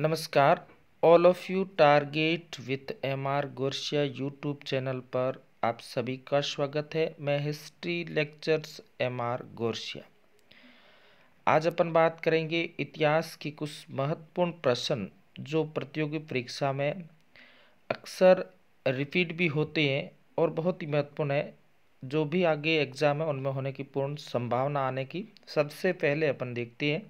नमस्कार all of you target with M R Gorsiya YouTube channel पर आप सभी का स्वागत है मैं history lectures M R Gorsiya आज अपन बात करेंगे इतिहास की कुछ महत्वपूर्ण प्रश्न जो प्रतियोगी परीक्षा में अक्सर रिपीट भी होते हैं और बहुत ही महत्वपूर्ण है जो भी आगे एग्ज़ाम है उनमें होने की पूर्ण संभावना आने की सबसे पहले अपन देखते हैं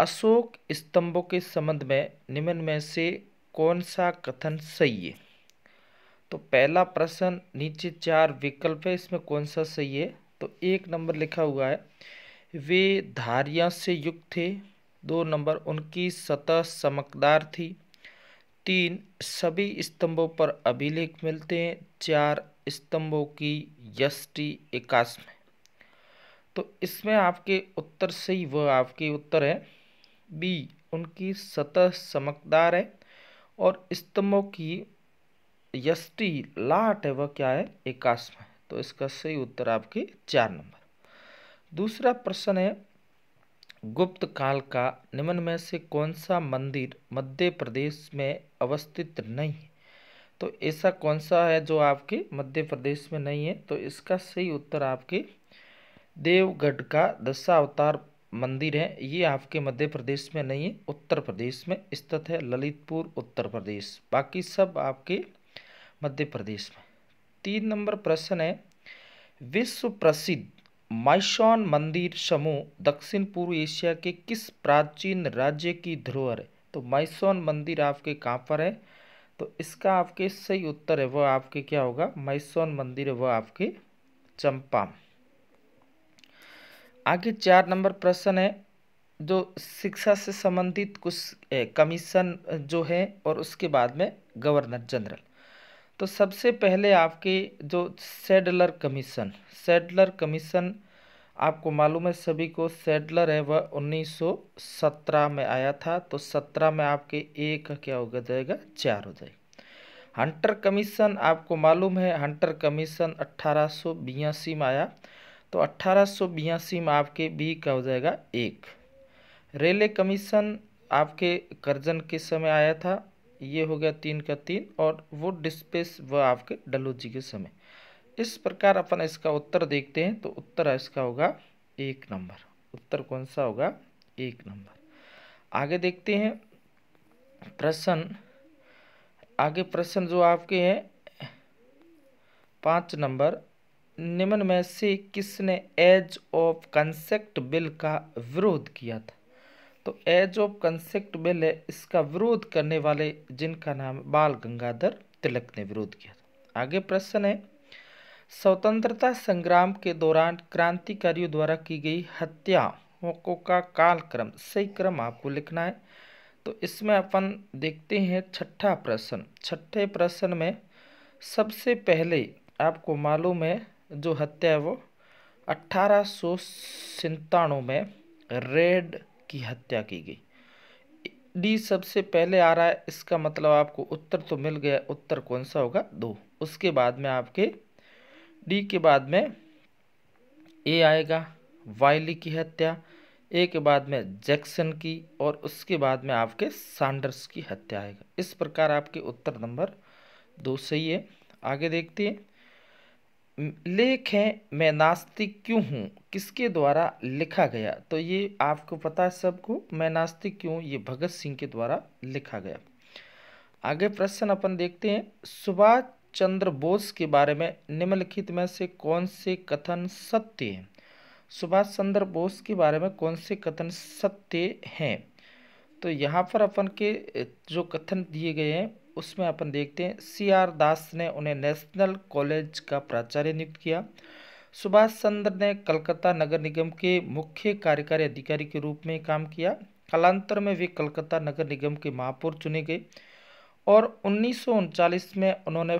अशोक स्तंभों के संबंध में निम्न में से कौन सा कथन सही है तो पहला प्रश्न नीचे चार विकल्प है इसमें कौन सा सही है तो एक नंबर लिखा हुआ है वे धारिया से युक्त थे दो नंबर उनकी सतह चमकदार थी तीन सभी स्तंभों पर अभिलेख मिलते हैं चार स्तंभों की यष्टि एकाश में तो इसमें आपके उत्तर सही वह आपके उत्तर है बी उनकी सतह चमकदार है और स्तंभों की यष्टि लाट है वह क्या है एकाश्म है तो इसका सही उत्तर आपके चार नंबर दूसरा प्रश्न है गुप्त काल का निम्न में से कौन सा मंदिर मध्य प्रदेश में अवस्थित नहीं तो ऐसा कौन सा है जो आपके मध्य प्रदेश में नहीं है तो इसका सही उत्तर आपके देवगढ़ का दशावतार मंदिर है ये आपके मध्य प्रदेश में नहीं है उत्तर प्रदेश में स्थित है ललितपुर उत्तर प्रदेश बाकी सब आपके मध्य प्रदेश में तीन नंबर प्रश्न है विश्व प्रसिद्ध माइशॉन मंदिर समूह दक्षिण पूर्व एशिया के किस प्राचीन राज्य की धरोहर है तो माइसॉन मंदिर आपके कहाँ पर है तो इसका आपके सही उत्तर है वह आपके क्या होगा माइसॉन मंदिर है वह आपके चंपा आगे चार नंबर प्रश्न है जो शिक्षा से संबंधित कुछ कमीशन जो है और उसके बाद में गवर्नर जनरल तो सबसे पहले आपके जो सेडलर कमीशन सेडलर कमीशन आपको मालूम है सभी को सेडलर है वह 1917 में आया था तो 17 में आपके एक क्या हो जाएगा चार हो जाएगा हंटर कमीशन आपको मालूम है हंटर कमीशन अट्ठारह में आया तो अट्ठारह में आपके बी क्या हो जाएगा एक रेलवे कमीशन आपके कर्जन के समय आया था ये हो गया तीन का तीन और वो डिस्पेस व आपके डलोजी के समय इस प्रकार अपन इसका उत्तर देखते हैं तो उत्तर इसका होगा एक नंबर उत्तर कौन सा होगा एक नंबर आगे देखते हैं प्रश्न आगे प्रश्न जो आपके हैं पाँच नंबर निम्न में से किसने एज ऑफ कंसेक्ट बिल का विरोध किया था तो एज ऑफ कंसेक्ट बिल है इसका विरोध करने वाले जिनका नाम बाल गंगाधर तिलक ने विरोध किया था आगे प्रश्न है स्वतंत्रता संग्राम के दौरान क्रांतिकारियों द्वारा की गई हत्याओं का कालक्रम सही क्रम आपको लिखना है तो इसमें अपन देखते हैं छठा प्रश्न छठे प्रश्न में सबसे पहले आपको मालूम है जो हत्या है वो अट्ठारह सौ में रेड की हत्या की गई डी सबसे पहले आ रहा है इसका मतलब आपको उत्तर तो मिल गया उत्तर कौन सा होगा दो उसके बाद में आपके डी के बाद में ए आएगा वाइली की हत्या ए के बाद में जैक्सन की और उसके बाद में आपके सैंडर्स की हत्या आएगा इस प्रकार आपके उत्तर नंबर दो सही है आगे देखते हैं लेख है मैं नास्तिक क्यों हूँ किसके द्वारा लिखा गया तो ये आपको पता है सबको मैं नास्तिक क्यों ये भगत सिंह के द्वारा लिखा गया आगे प्रश्न अपन देखते हैं सुभाष चंद्र बोस के बारे में निम्नलिखित में से कौन से कथन सत्य हैं सुभाष चंद्र बोस के बारे में कौन से कथन सत्य हैं तो यहाँ पर अपन के जो कथन दिए गए हैं उसमें अपन देखते हैं सी आर दास ने उन्हें नेशनल कॉलेज का प्राचार्य नियुक्त किया सुभाष चंद्र ने कलकत्ता नगर निगम के मुख्य कार्यकारी अधिकारी के रूप में काम किया कालांतर में वे कलकत्ता नगर निगम के महापौर चुने गए और उन्नीस में उन्होंने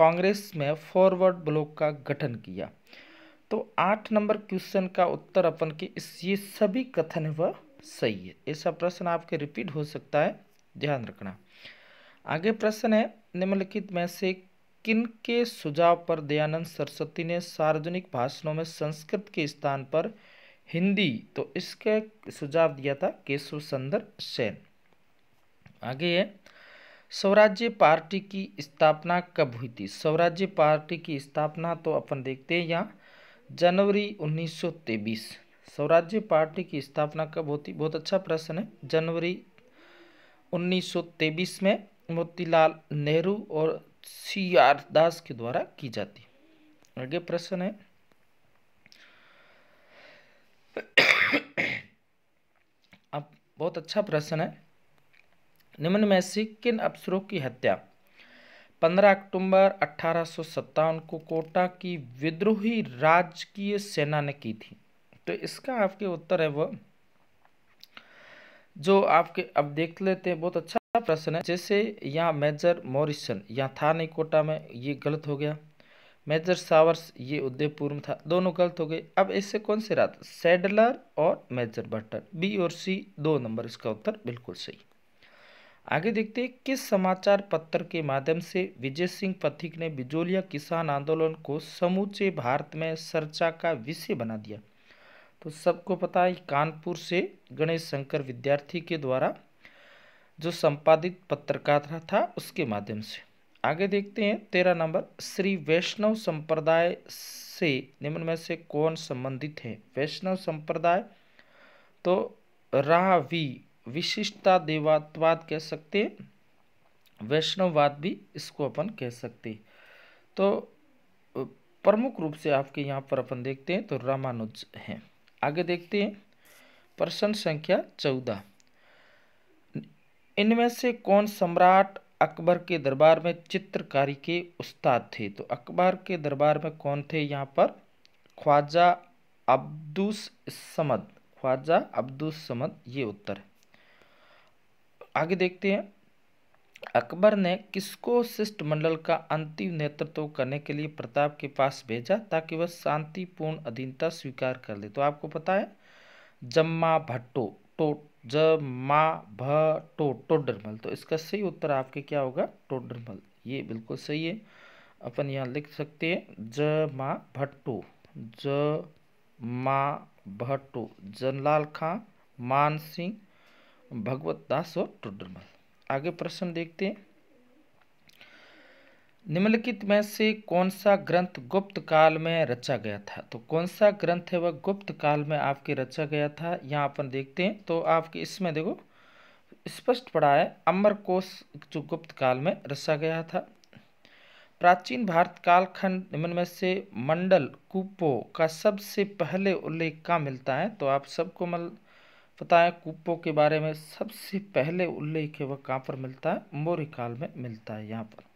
कांग्रेस में फॉरवर्ड ब्लॉक का गठन किया तो आठ नंबर क्वेश्चन का उत्तर अपन के इस ये सभी कथन वह सही है ऐसा प्रश्न आपके रिपीट हो सकता है ध्यान रखना आगे प्रश्न है निम्नलिखित में से किन के सुझाव पर दयानंद सरस्वती ने सार्वजनिक भाषणों में संस्कृत के स्थान पर हिंदी तो इसके सुझाव दिया था केशव सुंदर सेन आगे है स्वराज्य पार्टी की स्थापना कब हुई थी स्वराज्य पार्टी की स्थापना तो अपन देखते हैं यहाँ जनवरी 1923 स्वराज्य पार्टी की स्थापना कब होती बहुत अच्छा प्रश्न है जनवरी 1923 में मोतीलाल नेहरू और सी आर दास के द्वारा की जाती है आगे प्रश्न है अब बहुत अच्छा प्रश्न है निम्न में से किन अफसरों की हत्या 15 अक्टूबर अठारह को कोटा की विद्रोही राजकीय सेना ने की थी तो इसका आपके उत्तर है वह जो आपके अब देख लेते हैं बहुत अच्छा अगला प्रश्न है जैसे यहाँ मेजर मॉरिसन यहाँ था नहीं कोटा में ये गलत हो गया मेजर सावर्स ये उदयपुर में था दोनों गलत हो गए अब इससे कौन से रात सेडलर और मेजर बटर बी और सी दो नंबर इसका उत्तर बिल्कुल सही आगे देखते हैं किस समाचार पत्र के माध्यम से विजय सिंह पथिक ने बिजोलिया किसान आंदोलन को समूचे भारत में चर्चा का विषय बना दिया तो सबको पता है कानपुर से गणेश शंकर विद्यार्थी के द्वारा जो संपादित पत्रकार था उसके माध्यम से आगे देखते हैं तेरह नंबर श्री वैष्णव संप्रदाय से निम्न में से कौन संबंधित है वैष्णव संप्रदाय तो रावी विशिष्टता देवात्वाद कह सकते हैं वैष्णववाद भी इसको अपन कह सकते हैं तो प्रमुख रूप से आपके यहाँ पर अपन देखते हैं तो रामानुज हैं आगे देखते हैं प्रश्न संख्या चौदह इनमें से कौन सम्राट अकबर के दरबार में चित्रकारी के उस्ताद थे तो अकबर के दरबार में कौन थे यहाँ पर ख्वाजा अब्दुस समद ख्वाजा अब्दुस समद ये उत्तर है आगे देखते हैं अकबर ने किसको शिष्टमंडल का अंतिम नेतृत्व करने के लिए प्रताप के पास भेजा ताकि वह शांतिपूर्ण अधीनता स्वीकार कर ले तो आपको पता है जम्मा भट्टो टोट तो ज मा भ टो टोडरमल तो इसका सही उत्तर आपके क्या होगा टोडरमल ये बिल्कुल सही है अपन यहाँ लिख सकते हैं ज मा भट्टो ज मा भट्टो जनलाल खां मान सिंह भगवत दास और टोडरमल आगे प्रश्न देखते हैं निम्नलिखित में से कौन सा ग्रंथ गुप्त काल में रचा गया था तो कौन सा ग्रंथ है वह गुप्त काल में आपके रचा गया था यहाँ अपन देखते हैं तो आपके इसमें देखो स्पष्ट पड़ा है अमर कोश जो गुप्त काल में रचा गया था प्राचीन भारत कालखंड निम्न में से मंडल कुपो का सबसे पहले उल्लेख कहाँ मिलता है तो आप सबको मल पता है कुपो के बारे में सबसे पहले उल्लेख है वह कहाँ पर मिलता है मौर्य काल में मिलता है यहाँ पर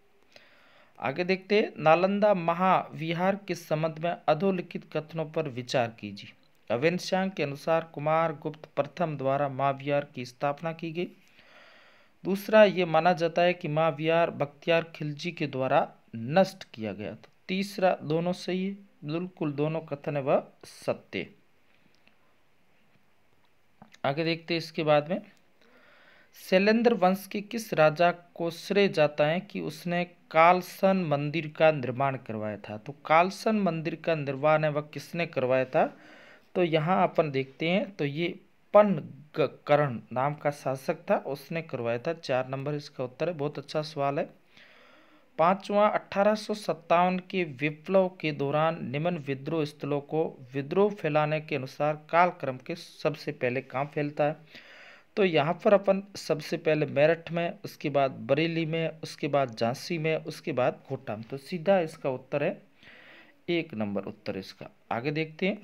आगे देखते हैं नालंदा महाविहार के संबंध में अधोलिखित कथनों पर विचार कीजिए अवेंश्यांग के अनुसार कुमार गुप्त प्रथम द्वारा महाविहार की स्थापना की गई दूसरा ये माना जाता है कि महाविहार बख्तियार खिलजी के द्वारा नष्ट किया गया था तीसरा दोनों सही है बिल्कुल दोनों कथन व सत्य आगे देखते हैं इसके बाद में शैलेंद्र वंश के किस राजा को श्रेय जाता है कि उसने कालसन मंदिर का निर्माण करवाया था तो कालसन मंदिर का निर्माण है वह किसने करवाया था तो यहाँ अपन देखते हैं तो ये पन नाम का शासक था उसने करवाया था चार नंबर इसका उत्तर है बहुत अच्छा सवाल है पांचवा अठारह के विप्लव के दौरान निम्न विद्रोह स्थलों को विद्रोह फैलाने के अनुसार कालक्रम के सबसे पहले कहाँ फैलता है तो यहाँ पर अपन सबसे पहले मेरठ में उसके बाद बरेली में उसके बाद झांसी में उसके बाद कोटा में तो सीधा इसका उत्तर है एक नंबर उत्तर इसका आगे देखते हैं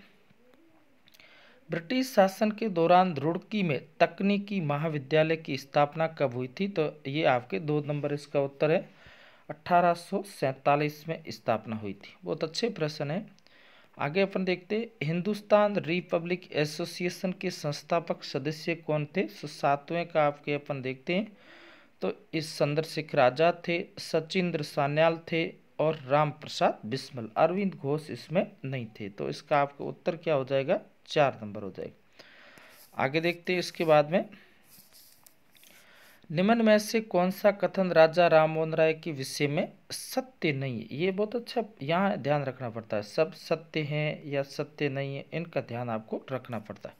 ब्रिटिश शासन के दौरान रुड़की में तकनीकी महाविद्यालय की स्थापना कब हुई थी तो ये आपके दो नंबर इसका उत्तर है अट्ठारह में स्थापना हुई थी बहुत अच्छे प्रश्न है आगे अपन देखते हिंदुस्तान रिपब्लिक एसोसिएशन के संस्थापक सदस्य कौन थे सो सातवें का आपके अपन देखते हैं तो इस चंद्रशेखर आजाद थे सचिंद्र सान्याल थे और राम प्रसाद बिस्मल अरविंद घोष इसमें नहीं थे तो इसका आपका उत्तर क्या हो जाएगा चार नंबर हो जाएगा आगे देखते हैं इसके बाद में निम्न में से कौन सा कथन राजा राम मोहन राय के विषय में सत्य नहीं है ये बहुत अच्छा यहाँ ध्यान रखना पड़ता है सब सत्य हैं या सत्य नहीं है इनका ध्यान आपको रखना पड़ता है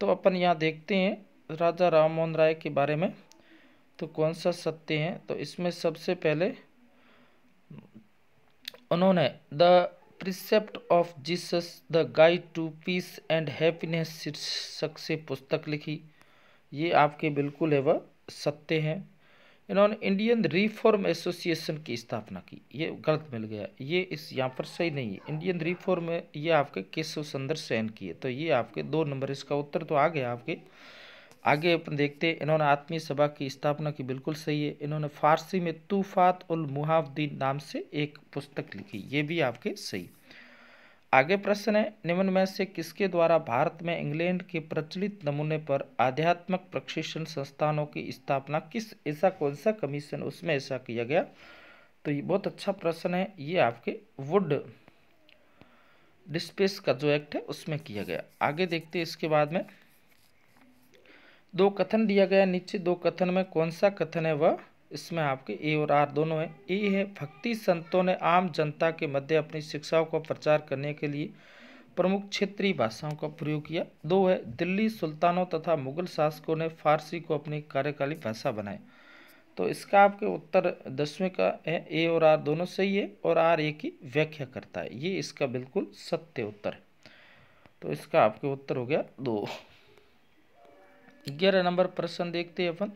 तो अपन यहाँ देखते हैं राजा राम मोहन राय के बारे में तो कौन सा सत्य है तो इसमें सबसे पहले उन्होंने the precept of Jesus the guide to peace and happiness शीर्षक से पुस्तक लिखी ये आपके बिल्कुल है वह सत्य हैं इन्होंने इंडियन रिफॉर्म एसोसिएशन की स्थापना की ये गलत मिल गया ये इस यहाँ पर सही नहीं है इंडियन रिफॉर्म ये आपके केशव सुंदर सैन की है तो ये आपके दो नंबर इसका उत्तर तो आ गया आपके आगे अपन देखते हैं इन्होंने आत्मीय सभा की स्थापना की बिल्कुल सही है इन्होंने फारसी में तूफात उल मुहाद्दीन नाम से एक पुस्तक लिखी ये भी आपके सही आगे प्रश्न है निम्न में से किसके द्वारा भारत में इंग्लैंड के प्रचलित नमूने पर आध्यात्मक प्रशिक्षण संस्थानों की स्थापना किस ऐसा कौन सा कमीशन उसमें ऐसा किया गया तो ये बहुत अच्छा प्रश्न है ये आपके वुड डिस्पेस का जो एक्ट है उसमें किया गया आगे देखते हैं इसके बाद में दो कथन दिया गया नीचे दो कथन में कौन सा कथन है वह इसमें आपके ए और आर दोनों हैं ए है भक्ति संतों ने आम जनता के मध्य अपनी शिक्षाओं का प्रचार करने के लिए प्रमुख क्षेत्रीय भाषाओं का प्रयोग किया दो है दिल्ली सुल्तानों तथा मुगल शासकों ने फारसी को अपनी कार्यकाली भाषा बनाई तो इसका आपके उत्तर दसवें का है ए और आर दोनों सही है और आर ए की व्याख्या करता है ये इसका बिल्कुल सत्य उत्तर है तो इसका आपके उत्तर हो गया दो ग्यारह नंबर प्रश्न देखते हैं अपन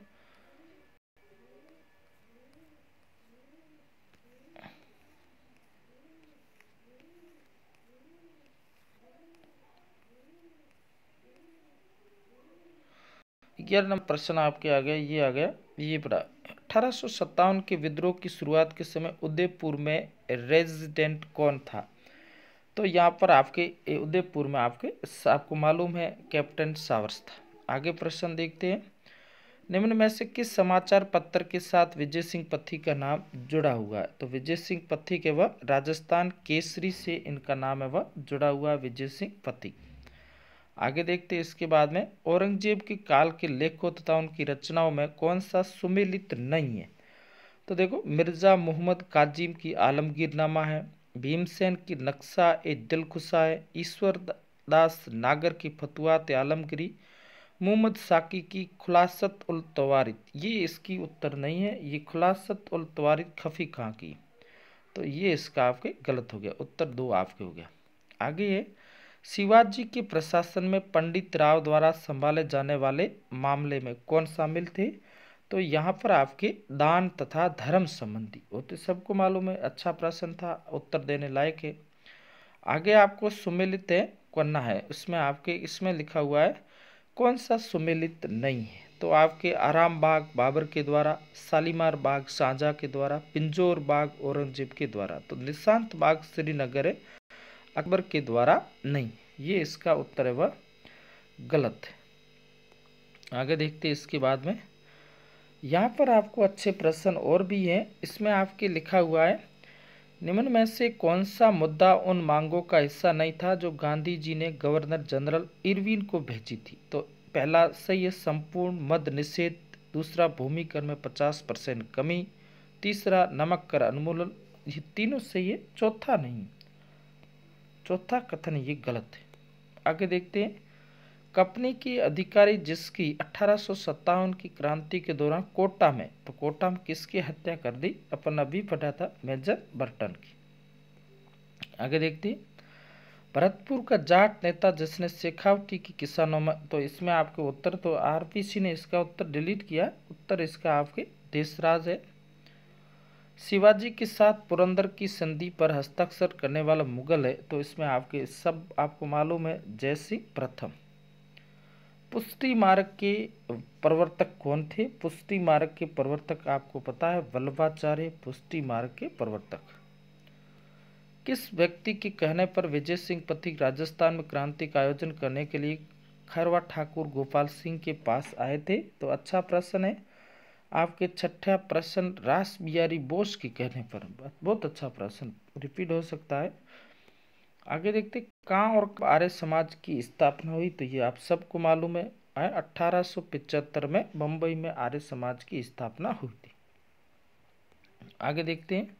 ग्यारह नंबर प्रश्न आपके आ गया ये आ गया ये पढ़ा अठारह के विद्रोह की शुरुआत के समय उदयपुर में रेजिडेंट कौन था तो यहाँ पर आपके उदयपुर में आपके आपको मालूम है कैप्टन सावर्स था आगे प्रश्न देखते हैं निम्न में से किस समाचार पत्र के साथ विजय सिंह पथी का नाम जुड़ा हुआ है तो विजय सिंह पथी के वह राजस्थान केसरी से इनका नाम है वह जुड़ा हुआ विजय सिंह पथी आगे देखते इसके बाद में औरंगजेब के काल के लेखों तथा उनकी रचनाओं में कौन सा सुमिलित नहीं है तो देखो मिर्ज़ा मोहम्मद काजिम की आलमगीरनामा है भीमसेन की नक्शा ए दिलखुशा है ईश्वर दास नागर की फतवात आलमगिरी मोहम्मद साकी की खुलासत उल तवारित ये इसकी उत्तर नहीं है ये खुलासत उल तवारित खफी खां की तो ये इसका आपके गलत हो गया उत्तर दो आपके हो गया आगे है शिवाजी के प्रशासन में पंडित राव द्वारा संभाले जाने वाले मामले में कौन शामिल थे तो यहाँ पर आपके दान तथा धर्म संबंधी वो तो सबको मालूम है अच्छा प्रश्न था उत्तर देने लायक है आगे आपको सुमिलित है करना है उसमें आपके इसमें लिखा हुआ है कौन सा सुमिलित नहीं है तो आपके आराम बाग बाबर के द्वारा शालीमार बाग साझा के द्वारा पिंजोर बाग औरंगजेब के द्वारा तो निशांत बाग श्रीनगर है अकबर के द्वारा नहीं ये इसका उत्तर है वह गलत है आगे देखते इसके बाद में यहाँ पर आपको अच्छे प्रश्न और भी हैं इसमें आपके लिखा हुआ है निम्न में से कौन सा मुद्दा उन मांगों का हिस्सा नहीं था जो गांधी जी ने गवर्नर जनरल इरविन को भेजी थी तो पहला सही है संपूर्ण मद निषेध दूसरा भूमि कर में पचास परसेंट कमी तीसरा नमक कर अनुमूलन ये तीनों सही है चौथा नहीं चौथा कथन ये गलत है आगे देखते हैं कंपनी के अधिकारी जिसकी अठारह की क्रांति के दौरान कोटा में तो कोटा में किसकी हत्या कर दी अपन अभी पढ़ा था मेजर बर्टन की आगे देखते हैं भरतपुर का जाट नेता जिसने शेखावटी की किसानों में तो इसमें आपके उत्तर तो आरपीसी ने इसका उत्तर डिलीट किया उत्तर इसका आपके देशराज है शिवाजी के साथ पुरंदर की संधि पर हस्ताक्षर करने वाला मुगल है तो इसमें आपके सब आपको मालूम है जय प्रथम पुष्टि मार्ग के प्रवर्तक कौन थे पुष्टि मार्ग के प्रवर्तक आपको पता है वल्लभाचार्य पुष्टि मार्ग के प्रवर्तक किस व्यक्ति के कहने पर विजय सिंह पथिक राजस्थान में क्रांति का आयोजन करने के लिए खरवा ठाकुर गोपाल सिंह के पास आए थे तो अच्छा प्रश्न है आपके छठा प्रश्न रास बिहारी बोस के कहने पर बहुत अच्छा प्रश्न रिपीट हो सकता है आगे देखते कहाँ और आर्य समाज की स्थापना हुई तो ये आप सबको मालूम है अठारह में बम्बई में आर्य समाज की स्थापना हुई थी आगे देखते हैं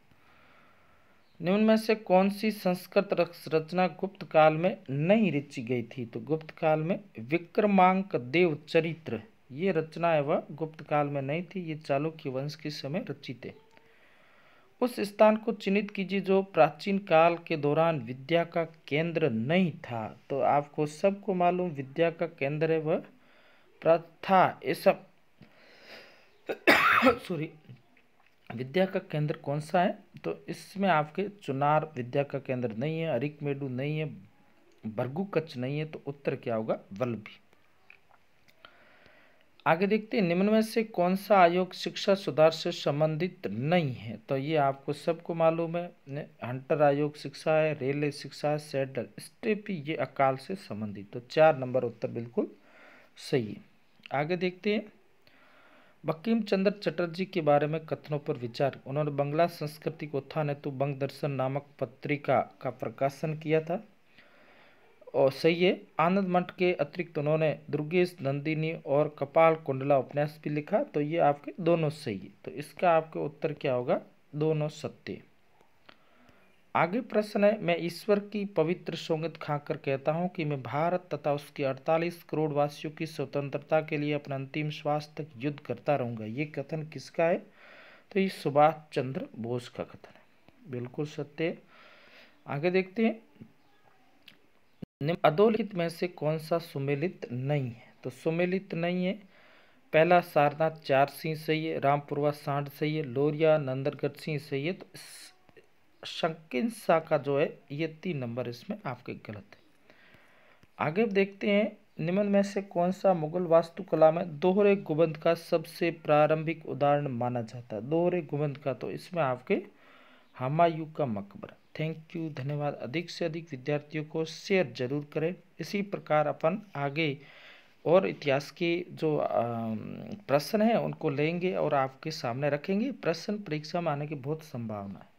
निम्न में से कौन सी संस्कृत रचना गुप्त काल में नहीं रची गई थी तो गुप्त काल में विक्रमांक देव चरित्र ये रचनाएं वह गुप्त काल में नहीं थी ये चालुक्य वंश के समय रचित है उस स्थान को चिन्हित कीजिए जो प्राचीन काल के दौरान विद्या का केंद्र नहीं था तो आपको सबको मालूम विद्या का केंद्र है वह प्रथा ये सब सॉरी विद्या का केंद्र कौन सा है तो इसमें आपके चुनार विद्या का केंद्र नहीं है अरिकमेडू नहीं है भरगू नहीं है तो उत्तर क्या होगा वल्लभी आगे देखते हैं निम्न में से कौन सा आयोग शिक्षा सुधार से संबंधित नहीं है तो ये आपको सबको मालूम है हंटर आयोग शिक्षा है रेलवे शिक्षा है सेडल स्टेपी ये अकाल से संबंधित तो चार नंबर उत्तर बिल्कुल सही है आगे देखते हैं बकीम चंद्र चटर्जी के बारे में कथनों पर विचार उन्होंने बंगला संस्कृति को उत्थान हेतु बंग दर्शन नामक पत्रिका का प्रकाशन किया था और सही है आनंद मठ के अतिरिक्त उन्होंने दुर्गेश नंदिनी और कपाल कुंडला उपन्यास भी लिखा तो ये आपके दोनों सही है तो इसका आपके उत्तर क्या होगा दोनों सत्य आगे प्रश्न है मैं ईश्वर की पवित्र सोंगत खाकर कहता हूँ कि मैं भारत तथा उसके 48 करोड़ वासियों की स्वतंत्रता के लिए अपना अंतिम श्वास तक युद्ध करता रहूँगा ये कथन किसका है तो ये सुभाष चंद्र बोस का कथन है बिल्कुल सत्य आगे देखते हैं अधोलिखित में से कौन सा सुमेलित नहीं है तो सुमेलित नहीं है पहला सारनाथ चार सिंह सही है रामपुरवा सांड सही है लोरिया नंदरगढ़ सिंह सही है तो शंकिन शाह का जो है ये तीन नंबर इसमें आपके गलत है आगे देखते हैं निम्न में से कौन सा मुगल वास्तुकला में दोहरे गुबंद का सबसे प्रारंभिक उदाहरण माना जाता है दोहरे गुबंद का तो इसमें आपके हमायू का मकबरा थैंक यू धन्यवाद अधिक से अधिक विद्यार्थियों को शेयर जरूर करें इसी प्रकार अपन आगे और इतिहास के जो प्रश्न हैं उनको लेंगे और आपके सामने रखेंगे प्रश्न परीक्षा में आने की बहुत संभावना है